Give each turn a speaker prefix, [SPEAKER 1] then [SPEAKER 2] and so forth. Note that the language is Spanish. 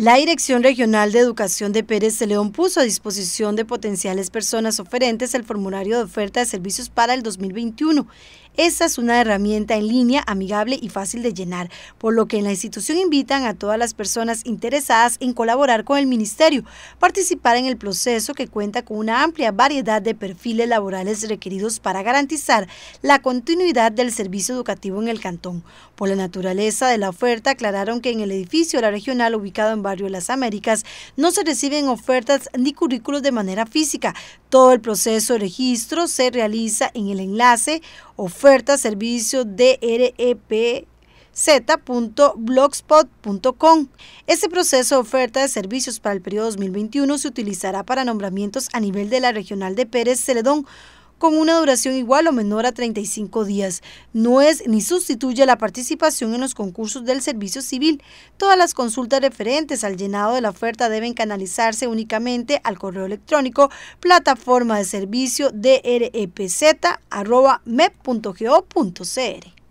[SPEAKER 1] La Dirección Regional de Educación de Pérez de León puso a disposición de potenciales personas oferentes el formulario de oferta de servicios para el 2021. Esta es una herramienta en línea amigable y fácil de llenar, por lo que en la institución invitan a todas las personas interesadas en colaborar con el Ministerio, participar en el proceso que cuenta con una amplia variedad de perfiles laborales requeridos para garantizar la continuidad del servicio educativo en el cantón. Por la naturaleza de la oferta, aclararon que en el edificio de la regional ubicado en Barrio de Las Américas no se reciben ofertas ni currículos de manera física. Todo el proceso de registro se realiza en el enlace oferta servicio DREPZ.blogspot.com Este proceso de oferta de servicios para el periodo 2021 se utilizará para nombramientos a nivel de la regional de Pérez Celedón con una duración igual o menor a 35 días. No es ni sustituye la participación en los concursos del servicio civil. Todas las consultas referentes al llenado de la oferta deben canalizarse únicamente al correo electrónico plataforma de servicio drepz.mep.go.cr.